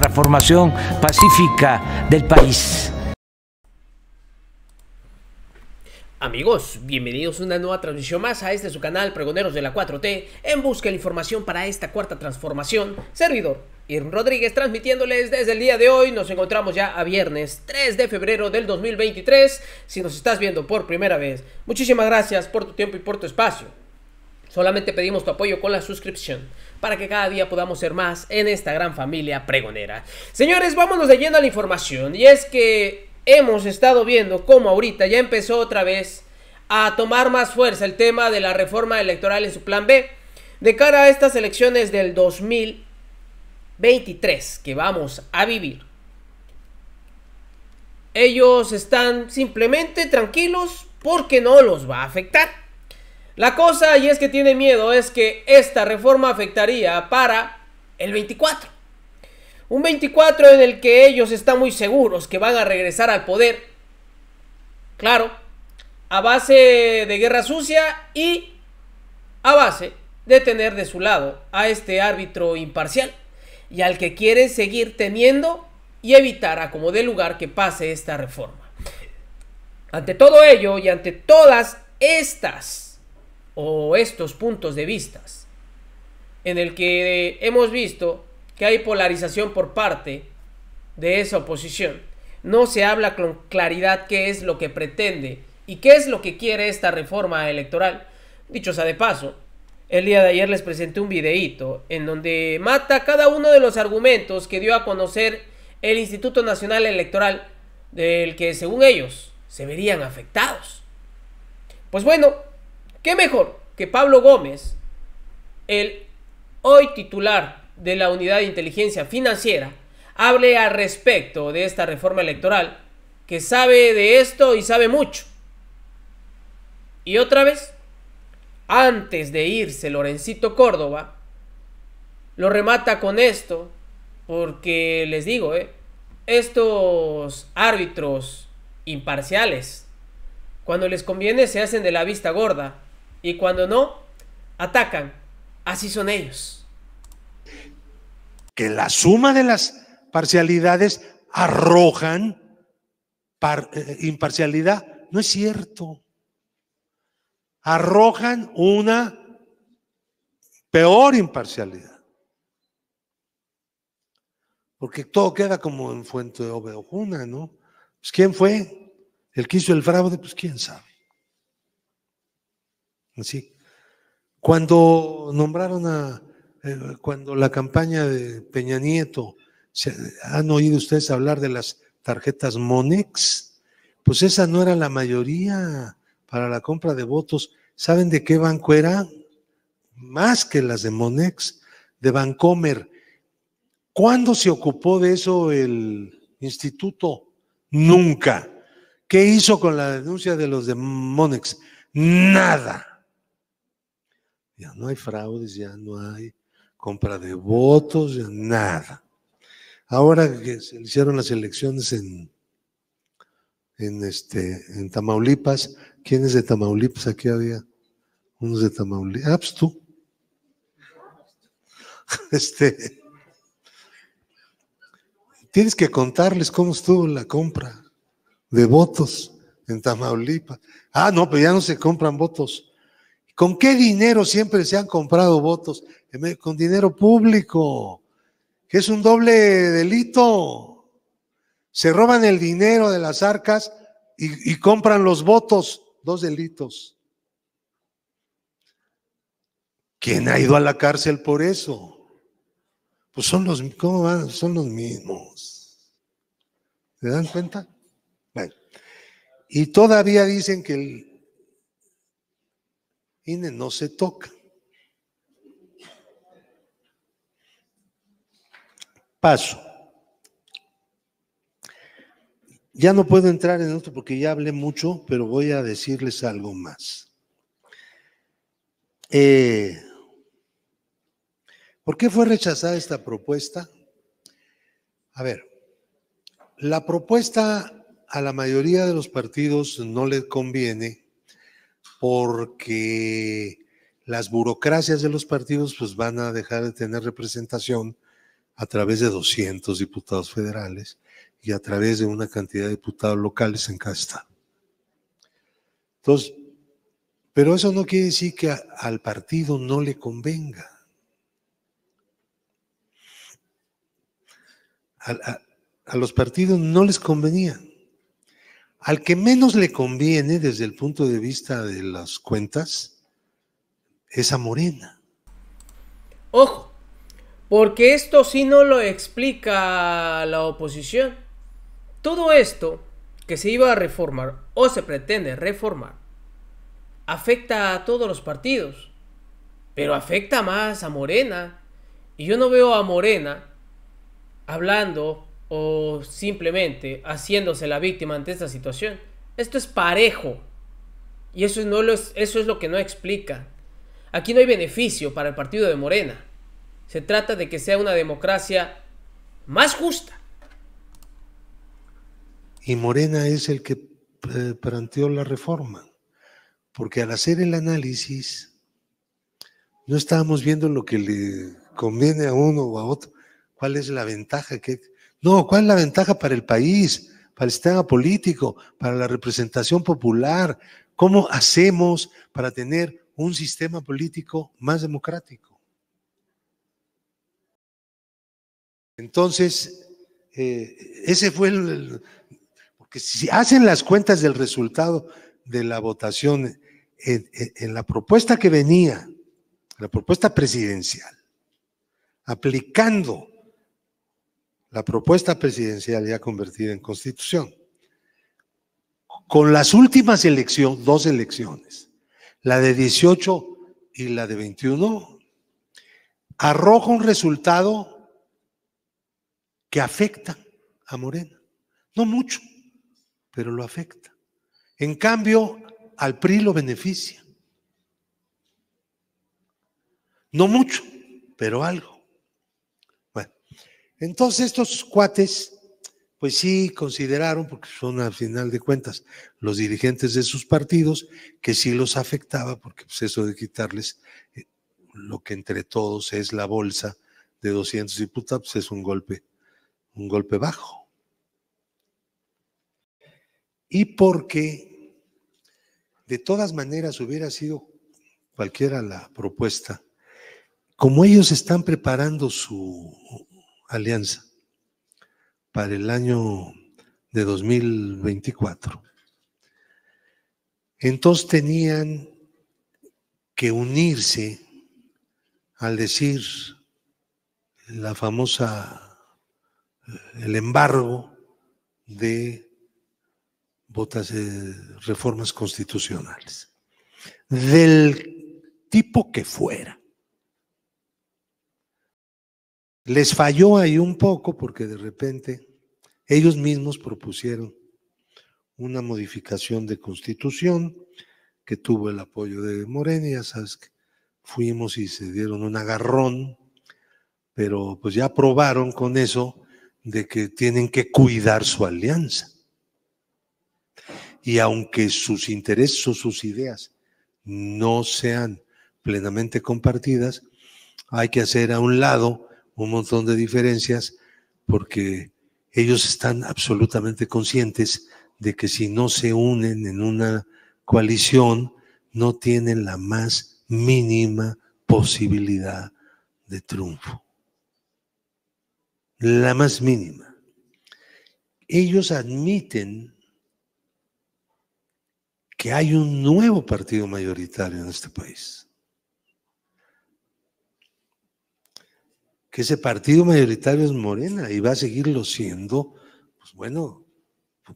transformación pacífica del país. Amigos, bienvenidos a una nueva transmisión más a este su canal Pregoneros de la 4T en busca de la información para esta cuarta transformación. Servidor Irn Rodríguez transmitiéndoles desde el día de hoy. Nos encontramos ya a viernes 3 de febrero del 2023. Si nos estás viendo por primera vez, muchísimas gracias por tu tiempo y por tu espacio. Solamente pedimos tu apoyo con la suscripción para que cada día podamos ser más en esta gran familia pregonera. Señores, vámonos leyendo a la información. Y es que hemos estado viendo cómo ahorita ya empezó otra vez a tomar más fuerza el tema de la reforma electoral en su plan B de cara a estas elecciones del 2023 que vamos a vivir. Ellos están simplemente tranquilos porque no los va a afectar. La cosa, y es que tiene miedo, es que esta reforma afectaría para el 24. Un 24 en el que ellos están muy seguros que van a regresar al poder. Claro, a base de guerra sucia y a base de tener de su lado a este árbitro imparcial y al que quiere seguir teniendo y evitar a como dé lugar que pase esta reforma. Ante todo ello y ante todas estas o estos puntos de vistas en el que hemos visto que hay polarización por parte de esa oposición. No se habla con claridad qué es lo que pretende y qué es lo que quiere esta reforma electoral. Dicho sea de paso, el día de ayer les presenté un videíto en donde mata cada uno de los argumentos que dio a conocer el Instituto Nacional Electoral del que según ellos se verían afectados. Pues bueno, ¿Qué mejor que Pablo Gómez, el hoy titular de la Unidad de Inteligencia Financiera, hable al respecto de esta reforma electoral, que sabe de esto y sabe mucho? Y otra vez, antes de irse Lorencito Córdoba, lo remata con esto, porque les digo, eh, estos árbitros imparciales, cuando les conviene se hacen de la vista gorda y cuando no, atacan. Así son ellos. Que la suma de las parcialidades arrojan eh, imparcialidad. No es cierto. Arrojan una peor imparcialidad. Porque todo queda como en fuente de ovejuna, ¿no? Pues ¿quién fue? El que hizo el fraude, pues quién sabe. ¿sí? Cuando nombraron a, eh, cuando la campaña de Peña Nieto, ¿han oído ustedes hablar de las tarjetas Monex? Pues esa no era la mayoría para la compra de votos. ¿Saben de qué banco era? Más que las de Monex, de Bancomer. ¿Cuándo se ocupó de eso el instituto? Nunca. ¿Qué hizo con la denuncia de los de Monex? Nada. Ya no hay fraudes, ya no hay compra de votos, ya nada. Ahora que se hicieron las elecciones en, en, este, en Tamaulipas, ¿quiénes de Tamaulipas aquí había? Unos de Tamaulipas. Ah, pues tú. Este, tienes que contarles cómo estuvo la compra de votos en Tamaulipas. Ah, no, pero ya no se compran votos. ¿Con qué dinero siempre se han comprado votos? Con dinero público, que es un doble delito. Se roban el dinero de las arcas y, compran los votos, dos delitos. ¿Quién ha ido a la cárcel por eso? Pues son los, ¿cómo van? Son los mismos. ¿Se dan cuenta? Bueno. Y todavía dicen que el, no se toca. Paso. Ya no puedo entrar en otro porque ya hablé mucho, pero voy a decirles algo más. Eh, ¿Por qué fue rechazada esta propuesta? A ver, la propuesta a la mayoría de los partidos no le conviene porque las burocracias de los partidos pues, van a dejar de tener representación a través de 200 diputados federales y a través de una cantidad de diputados locales en cada estado. Entonces, pero eso no quiere decir que al partido no le convenga. A, los partidos no les convenían. Al que menos le conviene desde el punto de vista de las cuentas es a Morena. Ojo, porque esto sí no lo explica la oposición. Todo esto que se iba a reformar o se pretende reformar afecta a todos los partidos, pero afecta más a Morena. Y yo no veo a Morena hablando o simplemente haciéndose la víctima ante esta situación. Esto es parejo. Y eso, no es, eso es lo que no explica. Aquí no hay beneficio para el partido de Morena. Se trata de que sea una democracia más justa. Y Morena es el que eh, planteó la reforma. Porque al hacer el análisis, no estábamos viendo lo que le conviene a uno o a otro, cuál es la ventaja que no, ¿cuál es la ventaja para el país, para el sistema político, para la representación popular? ¿Cómo hacemos para tener un sistema político más democrático? Entonces, eh, ese fue el, Porque si hacen las cuentas del resultado de la votación en, la propuesta que venía, la propuesta presidencial, aplicando la propuesta presidencial ya convertida en constitución. Con las últimas elecciones, dos elecciones, la de 18 y la de 21, arroja un resultado que afecta a Morena. No mucho, pero lo afecta. En cambio, al PRI lo beneficia. No mucho, pero algo. Entonces estos cuates, pues sí consideraron, porque son al final de cuentas los dirigentes de sus partidos, que sí los afectaba, porque pues, eso de quitarles eh, lo que entre todos es la bolsa de 200 diputados pues, es un golpe, un golpe bajo. Y porque de todas maneras hubiera sido cualquiera la propuesta, como ellos están preparando su alianza para el año de 2024. Entonces tenían que unirse al decir la famosa, el embargo de votas, de eh, reformas constitucionales, del tipo que fuera. Les falló ahí un poco porque de repente ellos mismos propusieron una modificación de constitución que tuvo el apoyo de Morena, ya sabes que fuimos y se dieron un agarrón, pero pues ya probaron con eso de que tienen que cuidar su alianza. Y aunque sus intereses o sus ideas no sean plenamente compartidas, hay que hacer a un lado un montón de diferencias porque ellos están absolutamente conscientes de que si no se unen en una coalición, no tienen la más mínima posibilidad de triunfo. La más mínima. Ellos admiten que hay un nuevo partido mayoritario en este país. ese partido mayoritario es Morena y va a seguirlo siendo, pues bueno,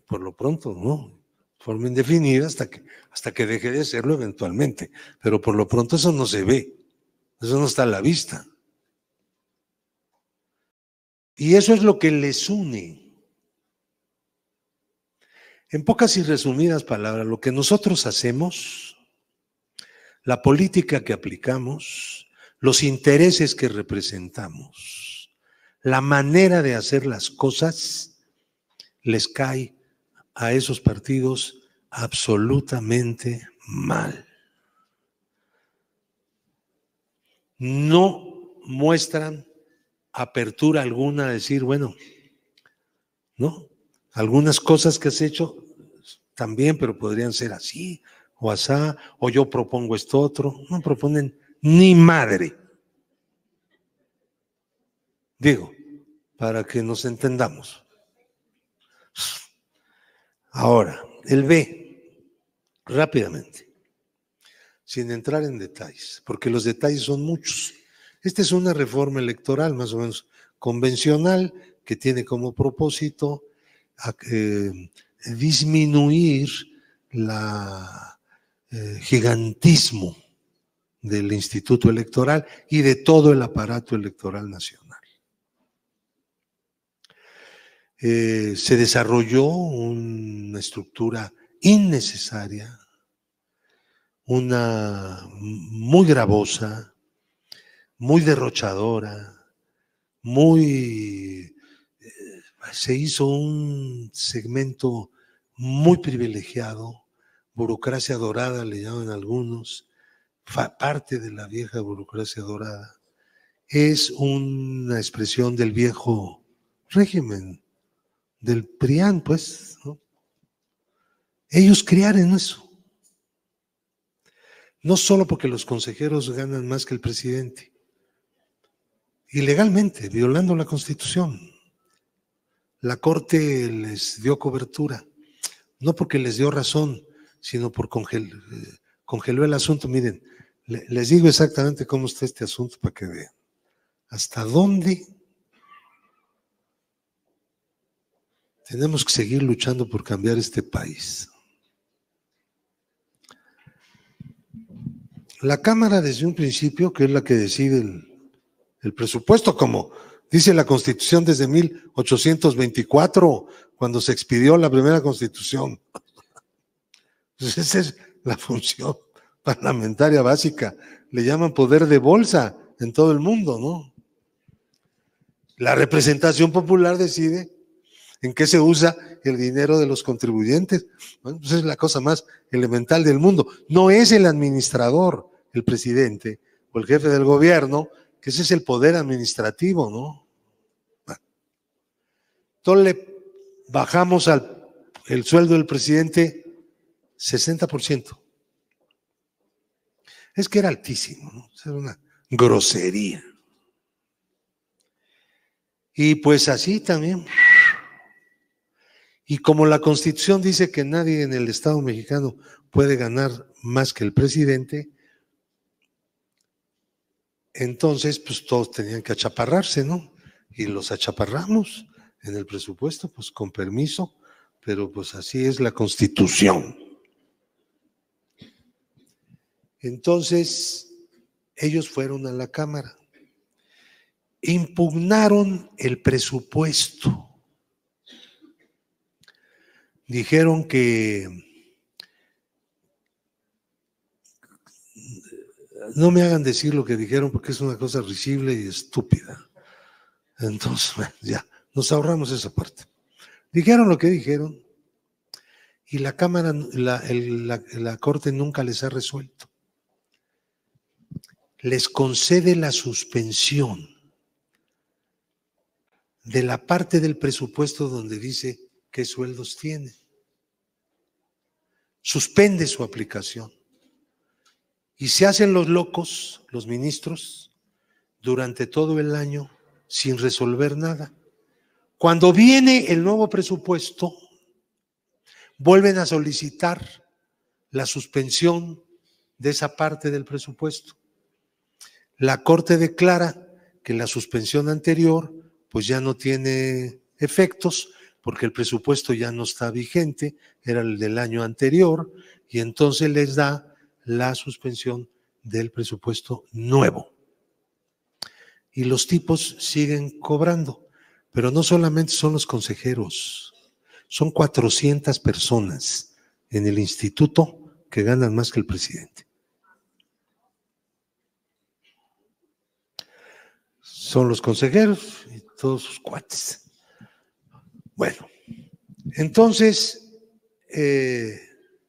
por lo pronto, ¿no? Forma indefinida hasta que, hasta que deje de serlo eventualmente. Pero por lo pronto eso no se ve, eso no está a la vista. Y eso es lo que les une. En pocas y resumidas palabras, lo que nosotros hacemos, la política que aplicamos, los intereses que representamos, la manera de hacer las cosas, les cae a esos partidos absolutamente mal. No muestran apertura alguna a decir, bueno, ¿no? Algunas cosas que has hecho también, pero podrían ser así o asá, o yo propongo esto otro. No proponen ni madre. Digo, para que nos entendamos. Ahora, el B, rápidamente, sin entrar en detalles, porque los detalles son muchos. Esta es una reforma electoral más o menos convencional que tiene como propósito eh, disminuir la eh, gigantismo del Instituto Electoral y de todo el aparato electoral nacional. Eh, se desarrolló una estructura innecesaria, una muy gravosa, muy derrochadora, muy... Eh, se hizo un segmento muy privilegiado, burocracia dorada le llaman algunos, parte de la vieja burocracia dorada, es una expresión del viejo régimen, del PRIAN, pues. ellos Ellos criaron eso. No solo porque los consejeros ganan más que el presidente, ilegalmente, violando la constitución. La corte les dio cobertura, no porque les dio razón, sino por eh, congeló el asunto. Miren, les digo exactamente cómo está este asunto para que vean. ¿Hasta dónde tenemos que seguir luchando por cambiar este país? La Cámara desde un principio, que es la que decide el, presupuesto, como dice la Constitución desde 1824, cuando se expidió la primera Constitución. Pues esa es la función parlamentaria básica, le llaman poder de bolsa en todo el mundo, ¿no? La representación popular decide en qué se usa el dinero de los contribuyentes. Bueno, pues es la cosa más elemental del mundo. No es el administrador, el presidente o el jefe del gobierno, que ese es el poder administrativo, ¿no? Entonces le bajamos al, el sueldo del presidente 60%. Es que era altísimo, ¿no? era una grosería. Y pues así también. Y como la constitución dice que nadie en el Estado mexicano puede ganar más que el presidente, entonces pues todos tenían que achaparrarse, ¿no? Y los achaparramos en el presupuesto, pues con permiso, pero pues así es la constitución. Entonces, ellos fueron a la Cámara, impugnaron el presupuesto, dijeron que no me hagan decir lo que dijeron porque es una cosa risible y estúpida. Entonces, ya, nos ahorramos esa parte. Dijeron lo que dijeron y la Cámara, la, la Corte nunca les ha resuelto les concede la suspensión de la parte del presupuesto donde dice qué sueldos tiene. Suspende su aplicación. Y se hacen los locos, los ministros, durante todo el año sin resolver nada. Cuando viene el nuevo presupuesto, vuelven a solicitar la suspensión de esa parte del presupuesto. La Corte declara que la suspensión anterior pues ya no tiene efectos porque el presupuesto ya no está vigente, era el del año anterior, y entonces les da la suspensión del presupuesto nuevo. Y los tipos siguen cobrando, pero no solamente son los consejeros, son 400 personas en el instituto que ganan más que el presidente. son los consejeros y todos sus cuates. Bueno, entonces, eh,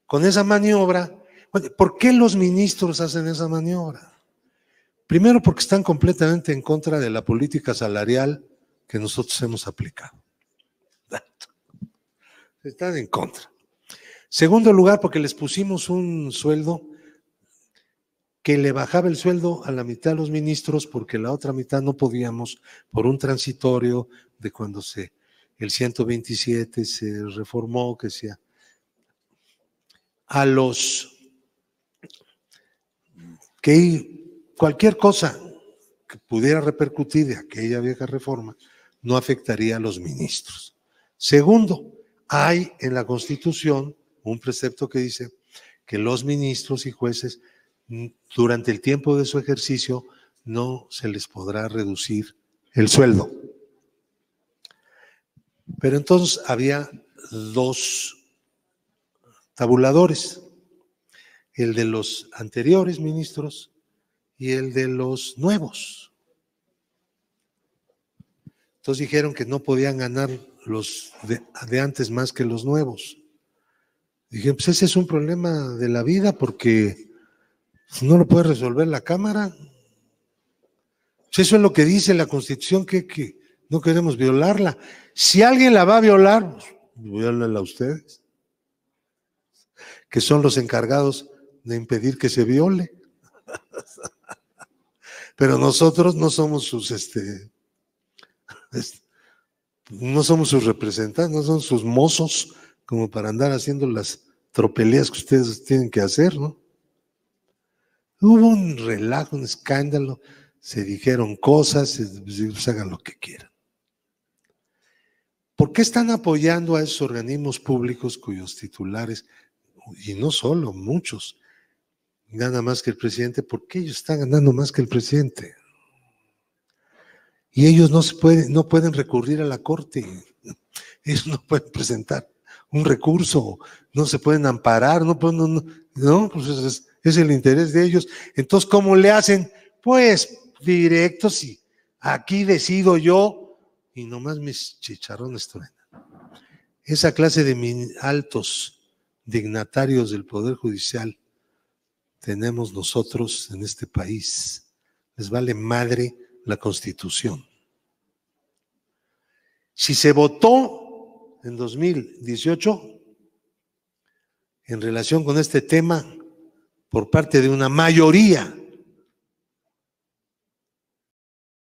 con esa maniobra, ¿por qué los ministros hacen esa maniobra? Primero porque están completamente en contra de la política salarial que nosotros hemos aplicado. Están en contra. Segundo lugar, porque les pusimos un sueldo que le bajaba el sueldo a la mitad de los ministros porque la otra mitad no podíamos por un transitorio de cuando se el 127 se reformó, que sea a los que cualquier cosa que pudiera repercutir de aquella vieja reforma no afectaría a los ministros. Segundo, hay en la Constitución un precepto que dice que los ministros y jueces durante el tiempo de su ejercicio no se les podrá reducir el sueldo. Pero entonces había dos tabuladores, el de los anteriores ministros y el de los nuevos. Entonces dijeron que no podían ganar los de, antes más que los nuevos. Dijeron, pues ese es un problema de la vida porque ¿No lo puede resolver la Cámara? Si eso es lo que dice la Constitución, que, no queremos violarla. Si alguien la va a violar, pues, violenla a ustedes, que son los encargados de impedir que se viole. Pero nosotros no somos sus este, no somos sus representantes, no son sus mozos como para andar haciendo las tropelías que ustedes tienen que hacer, ¿no? Hubo un relajo, un escándalo, se dijeron cosas, pues, hagan lo que quieran. ¿Por qué están apoyando a esos organismos públicos cuyos titulares, y no solo, muchos, ganan más que el presidente? ¿Por qué ellos están ganando más que el presidente? Y ellos no, se pueden, no pueden recurrir a la corte, ellos no pueden presentar un recurso, no se pueden amparar, no pueden, no, pues es, es el interés de ellos. Entonces, ¿cómo le hacen? Pues directo, sí. Aquí decido yo y nomás mis chicharrones truenan. Esa clase de altos dignatarios del Poder Judicial tenemos nosotros en este país. Les vale madre la Constitución. Si se votó en 2018 en relación con este tema, por parte de una mayoría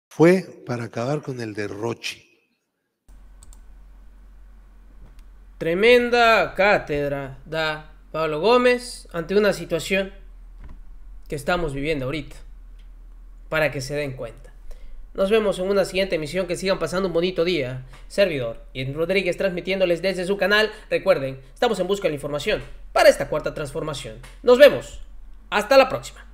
fue para acabar con el derroche. Tremenda cátedra da Pablo Gómez ante una situación que estamos viviendo ahorita, para que se den cuenta. Nos vemos en una siguiente emisión, que sigan pasando un bonito día. Servidor y Rodríguez transmitiéndoles desde su canal. Recuerden, estamos en busca de la información para esta cuarta transformación. Nos vemos hasta la próxima.